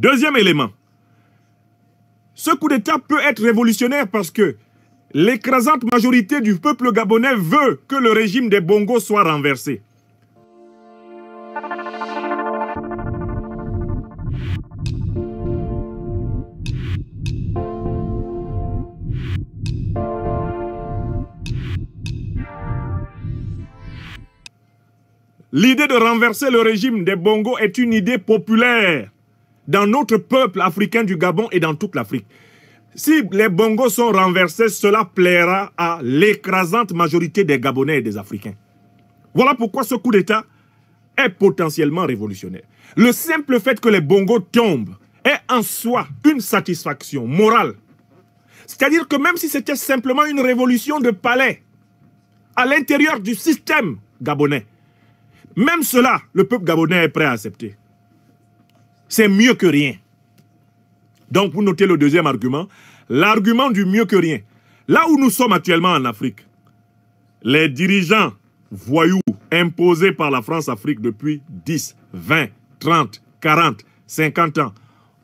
Deuxième élément, ce coup d'État peut être révolutionnaire parce que l'écrasante majorité du peuple gabonais veut que le régime des Bongos soit renversé. L'idée de renverser le régime des Bongos est une idée populaire dans notre peuple africain du Gabon et dans toute l'Afrique. Si les Bongos sont renversés, cela plaira à l'écrasante majorité des Gabonais et des Africains. Voilà pourquoi ce coup d'État est potentiellement révolutionnaire. Le simple fait que les Bongos tombent est en soi une satisfaction morale. C'est-à-dire que même si c'était simplement une révolution de palais à l'intérieur du système gabonais, même cela, le peuple gabonais est prêt à accepter. C'est mieux que rien. Donc, vous notez le deuxième argument. L'argument du mieux que rien. Là où nous sommes actuellement en Afrique, les dirigeants voyous imposés par la France-Afrique depuis 10, 20, 30, 40, 50 ans,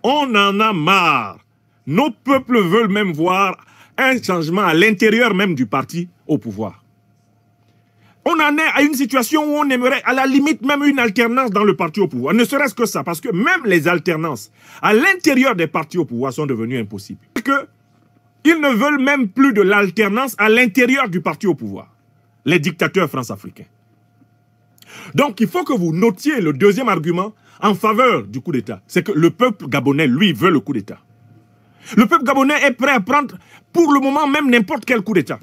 on en a marre. Nos peuples veulent même voir un changement à l'intérieur même du parti au pouvoir. On en est à une situation où on aimerait à la limite même une alternance dans le parti au pouvoir. Ne serait-ce que ça, parce que même les alternances à l'intérieur des partis au pouvoir sont devenues impossibles. Que ils ne veulent même plus de l'alternance à l'intérieur du parti au pouvoir. Les dictateurs france-africains. Donc il faut que vous notiez le deuxième argument en faveur du coup d'État. C'est que le peuple gabonais, lui, veut le coup d'État. Le peuple gabonais est prêt à prendre pour le moment même n'importe quel coup d'État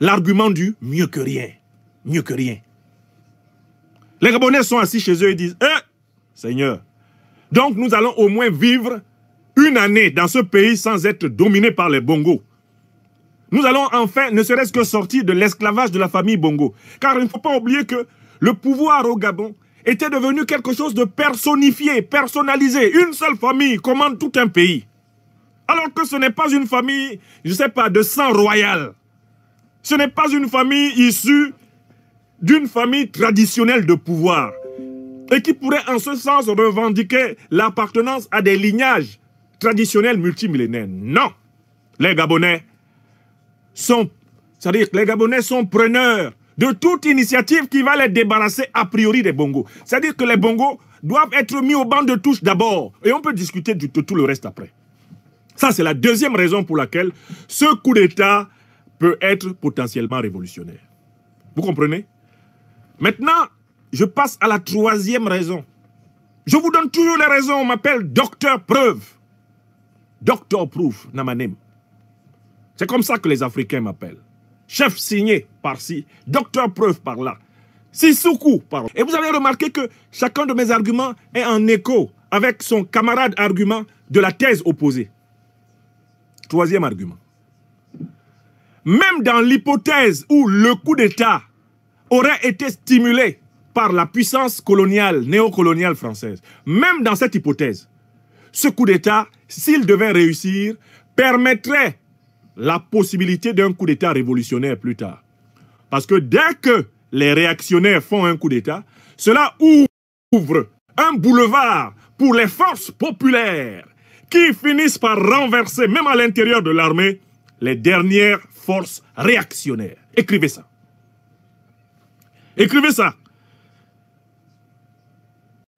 l'argument du mieux que rien. Mieux que rien. Les Gabonais sont assis chez eux et disent, hein, Seigneur, donc nous allons au moins vivre une année dans ce pays sans être dominés par les Bongos. Nous allons enfin, ne serait-ce que sortir de l'esclavage de la famille Bongo. Car il ne faut pas oublier que le pouvoir au Gabon était devenu quelque chose de personnifié, personnalisé. Une seule famille commande tout un pays. Alors que ce n'est pas une famille, je ne sais pas, de sang royal. Ce n'est pas une famille issue d'une famille traditionnelle de pouvoir et qui pourrait en ce sens revendiquer l'appartenance à des lignages traditionnels multimillénaires. Non, les Gabonais sont, c'est-à-dire les Gabonais sont preneurs de toute initiative qui va les débarrasser a priori des Bongos. C'est-à-dire que les Bongos doivent être mis au banc de touche d'abord et on peut discuter de tout le reste après. Ça, c'est la deuxième raison pour laquelle ce coup d'État peut être potentiellement révolutionnaire. Vous comprenez Maintenant, je passe à la troisième raison. Je vous donne toujours les raisons. On m'appelle docteur preuve. Docteur proof, namanem. C'est comme ça que les Africains m'appellent. Chef signé par-ci, docteur preuve par-là, Sissoukou par-là. Et vous avez remarqué que chacun de mes arguments est en écho avec son camarade argument de la thèse opposée. Troisième argument même dans l'hypothèse où le coup d'État aurait été stimulé par la puissance coloniale, néocoloniale française, même dans cette hypothèse, ce coup d'État, s'il devait réussir, permettrait la possibilité d'un coup d'État révolutionnaire plus tard. Parce que dès que les réactionnaires font un coup d'État, cela ouvre un boulevard pour les forces populaires qui finissent par renverser, même à l'intérieur de l'armée, les dernières force réactionnaire. Écrivez ça. Écrivez ça.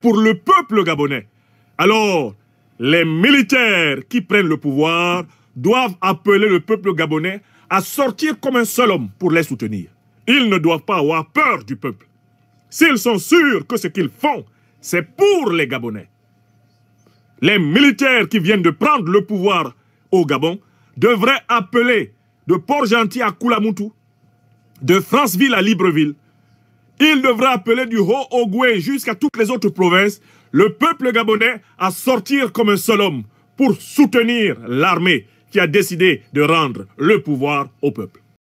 Pour le peuple gabonais. Alors, les militaires qui prennent le pouvoir doivent appeler le peuple gabonais à sortir comme un seul homme pour les soutenir. Ils ne doivent pas avoir peur du peuple. S'ils sont sûrs que ce qu'ils font, c'est pour les Gabonais. Les militaires qui viennent de prendre le pouvoir au Gabon devraient appeler de Port-Gentil à Koulamoutou, de Franceville à Libreville. Il devra appeler du Haut-Ogoué jusqu'à toutes les autres provinces le peuple gabonais à sortir comme un seul homme pour soutenir l'armée qui a décidé de rendre le pouvoir au peuple.